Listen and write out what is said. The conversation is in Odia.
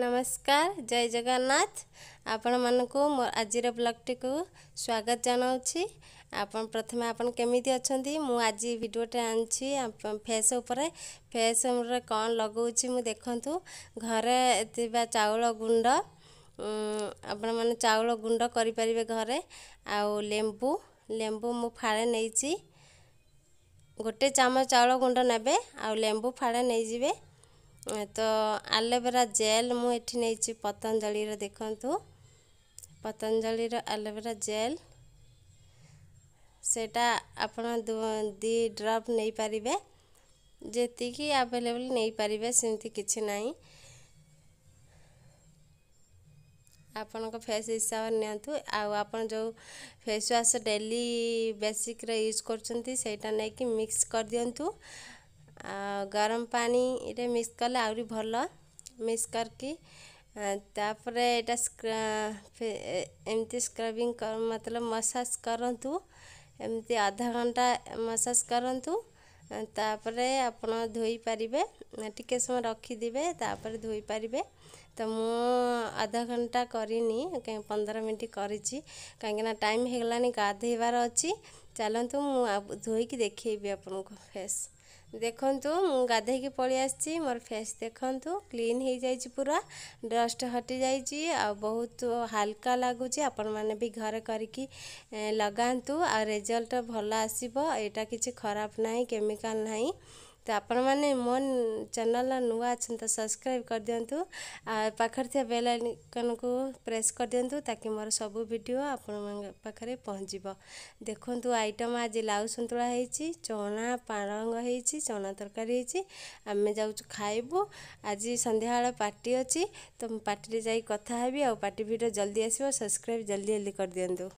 ନମସ୍କାର ଜୟ ଜଗନ୍ନାଥ ଆପଣମାନଙ୍କୁ ମୋ ଆଜିର ବ୍ଲଗ୍ଟିକୁ ସ୍ୱାଗତ ଜଣାଉଛି ଆପଣ ପ୍ରଥମେ ଆପଣ କେମିତି ଅଛନ୍ତି ମୁଁ ଆଜି ଭିଡ଼ିଓଟେ ଆଣିଛି ଫେସ୍ ଉପରେ ଫେସ୍ ଫେସ୍ରେ କ'ଣ ଲଗାଉଛି ମୁଁ ଦେଖନ୍ତୁ ଘରେ ଥିବା ଚାଉଳ ଗୁଣ୍ଡ ଆପଣମାନେ ଚାଉଳ ଗୁଣ୍ଡ କରିପାରିବେ ଘରେ ଆଉ ଲେମ୍ବୁ ଲେମ୍ବୁ ମୁଁ ଫାଳେ ନେଇଛି ଗୋଟେ ଚାମଚ ଚାଉଳ ଗୁଣ୍ଡ ନେବେ ଆଉ ଲେମ୍ବୁ ଫାଳେ ନେଇଯିବେ हाँ, तो आलोवेरा जेल मुझे नहीं पतंजलि देखु पतंजलि आलोवेरा जेल सेटा आप ड्रप नहीं पारे जी आभेलेबल नहीं पारे से कि ना आपण फेस हिसाब से निपण जो फेसवाश डेली बेसिक्रे यूज करा नहीं कि मिक्स कर दिंतु ଗରମ ପାଣିରେ ମିକ୍ସ କଲେ ଆହୁରି ଭଲ ମିକ୍ସ କରିକି ତାପରେ ଏଇଟା ଏମିତି ସ୍କ୍ରବିଂ ମତଲବ ମସାଜ କରନ୍ତୁ ଏମିତି ଅଧଘଣ୍ଟା ମସାଜ କରନ୍ତୁ ତାପରେ ଆପଣ ଧୋଇପାରିବେ ଟିକେ ସମୟ ରଖିଦେବେ ତାପରେ ଧୋଇପାରିବେ ତ ମୁଁ ଅଧଘଣ୍ଟା କରିନି ପନ୍ଦର ମିନିଟ୍ କରିଛି କାହିଁକିନା ଟାଇମ୍ ହେଇଗଲାଣି ଗାଧୋଇବାର ଅଛି ଚାଲନ୍ତୁ ମୁଁ ଧୋଇକି ଦେଖେଇବି ଆପଣଙ୍କୁ ଫେସ୍ ଦେଖନ୍ତୁ ମୁଁ ଗାଧୋଇକି ପଳି ଆସିଛି ମୋର ଫେସ୍ ଦେଖନ୍ତୁ କ୍ଲିନ୍ ହୋଇଯାଇଛି ପୁରା ଡଷ୍ଟ ହଟିଯାଇଛି ଆଉ ବହୁତ ହାଲକା ଲାଗୁଛି ଆପଣମାନେ ବି ଘରେ କରିକି ଲଗାନ୍ତୁ ଆଉ ରେଜଲ୍ଟ ଭଲ ଆସିବ ଏଇଟା କିଛି ଖରାପ ନାହିଁ କେମିକାଲ ନାହିଁ ତ ଆପଣମାନେ ମୋ ଚ୍ୟାନେଲ ନୂଆ ଅଛନ୍ତି ତ ସବସ୍କ୍ରାଇବ୍ କରିଦିଅନ୍ତୁ ଆଉ ପାଖରେ ଥିବା ବେଲ୍ ଆଇକନ୍କୁ ପ୍ରେସ୍ କରିଦିଅନ୍ତୁ ତାକି ମୋର ସବୁ ଭିଡ଼ିଓ ଆପଣମାନଙ୍କ ପାଖରେ ପହଞ୍ଚିବ ଦେଖନ୍ତୁ ଆଇଟମ୍ ଆଜି ଲାଉ ସନ୍ତୁଳା ହେଇଛି ଚଣା ପାଳଙ୍ଗ ହେଇଛି ଚଣା ତରକାରୀ ହେଇଛି ଆମେ ଯାଉଛୁ ଖାଇବୁ ଆଜି ସନ୍ଧ୍ୟାବେଳେ ପାର୍ଟି ଅଛି ତ ମୁଁ ପାର୍ଟିରେ ଯାଇ କଥା ହେବି ଆଉ ପାର୍ଟି ଭିଡ଼ିଓ ଜଲ୍ଦି ଆସିବ ସବସ୍କ୍ରାଇବ୍ ଜଲ୍ଦି ଜଲ୍ଦି କରିଦିଅନ୍ତୁ